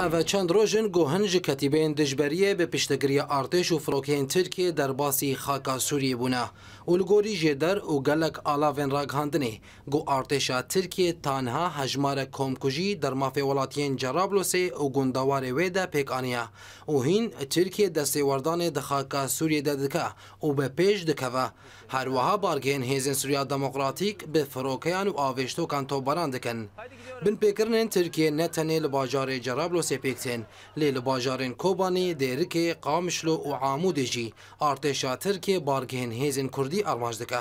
ئەە چەند ڕۆژن گۆهنج کەتیبێن دژبەریە بە پشتگریە ئارتێش و فرۆکێن ترکێ دەرباسی خاکا سووریە بوونا ولگۆری ژێدەر و گەلک ئالاڤێن ڕاگهاندنێ گو ئارتێشا ترکێ تانها هەژمارە کۆمکوژی دەرمافێ وڵاتیەن جەرابلوسێ و گوندەوارێ وێدا پێکانیا و هین ترکێ دەستێوەردانێ دەخاکە سووریەدا دکا و بە پێش دکەوە هەروەها بارگەن هێزن سوریا دەموکراتیک بە فرۆکەیان و ئاوێشتۆکان تۆبەران دەکەن بن پێکردن ترکێ نەتەنێ دانه لباجار جرابلو سپیکتن لیل باجارین کوبانی دیرکی قامشلو و عامودجی ارتشا ترکی بارگهن هیزن کردی ارماج دکه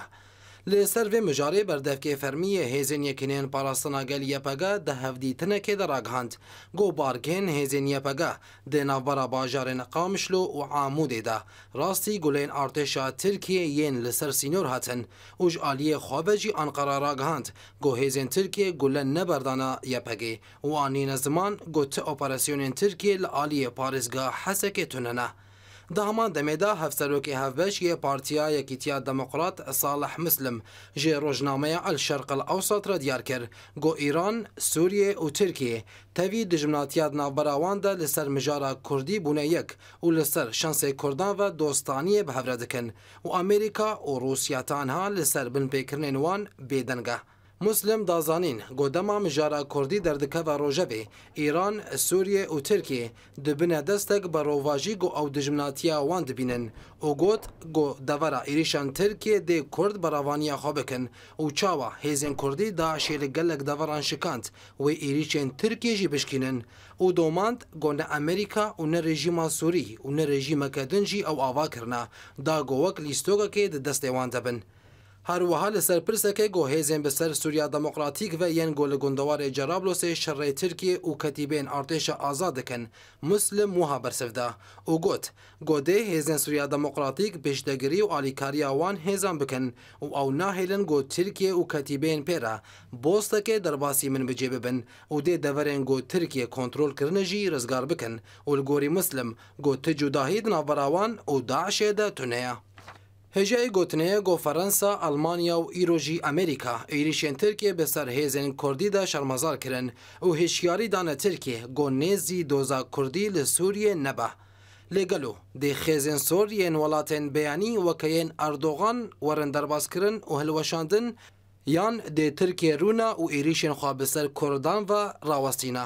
لی سر و مجاری بردفک فرمی هیزین یکنین پاراستنا گل یپگا ده هفدیتنه که در آگهاند گو بارگین هیزین یپگا ده نوبرا باجارین قامشلو و عاموده ده راستی گلین ارتشا ترکیه یین لسر سینور هاتن اوج آلی خوابجی انقره را آگهاند گو هیزین ترکیه گلن نبردانا یپگی و آنین زمان گو ته اپراسیونین ترکیه لآلی پارزگا حسک توننه ده همان دمیده هفسروکی هفبش یه پارتیا یکیتیا دموکرات صالح مسلم جه روزنامه الشرق الاوسط را دیار کر گو ایران، سوریه و ترکیه تاوی دجمناتیاد نابراوان ده لسر مجارا کردی بونه یک و لسر شانس کردان و دوستانیه به هفردکن و امریکا و روسیا تانها لسر بنپیکرنین وان بیدنگه مسلم دازانین گودما مجارا کردی در دکه روژوی ایران، سوریه و ترکیه دبنه دستک به رواجی گو او دجمناتیا وان دبینن او گوت گو دورا ایریشان ترکیه دی کرد براوانیا خوابکن او چاوا هیزین کردی دا شیر گلک دوران شکاند و ایریشن ترکیه جی بشکینن او دوماند گو نه امریکا و نه رژیما سوری و نه رژیما کدنجی او آوا کرنا دا گو وک لیستوگا که دست وان دبن هەروەها لەسەر پرسەکەی گۆهێزیان بەسەر سووریا دموکراتیک و یەن گۆلە گوندەوارێ جەرابلۆسی شەڕێ ترکیە و کەتیبێن ئارتێشە ئازا دەکەن مسلم وها بەرسەفدا و گوت گۆدێ هێزن سووریا دموکراتیک بشدەگری و ئالیکاریاوان هێزان بکەن و ئەو ناهێلن گۆ ترکیە و کەتیبێن پێرە بۆستەکە دەرباسی من بجێ ببن و دێ دەڤەرێن گۆ ترکیە کۆنتترۆلکردنژی ڕزگار بکەن و لگۆری مسلم گۆ تجوداهید ناڤراوان و داعشێدە تونەیە. هێژای گوتنەیە گۆفەرەنسا ئەلمانیا و ئیرۆژی ئەمریکا عێریشێن ترکێ بەسەر هێزن کوردیدا شەرمەزار کرن و هێشیاری دانە ترکێ گۆنێزی دۆزا کوردی لە سووریە نەبە. لێگەلو دی خێزن سۆریێن وڵاتێن بەیانی وەکەیەن ئەردۆغان وەرن دەربازکردن و هەلوەشاندن یان دێ ترکێ ڕوونا و عێریشێن خوا بەسەر کوردان و ڕاوەستینە.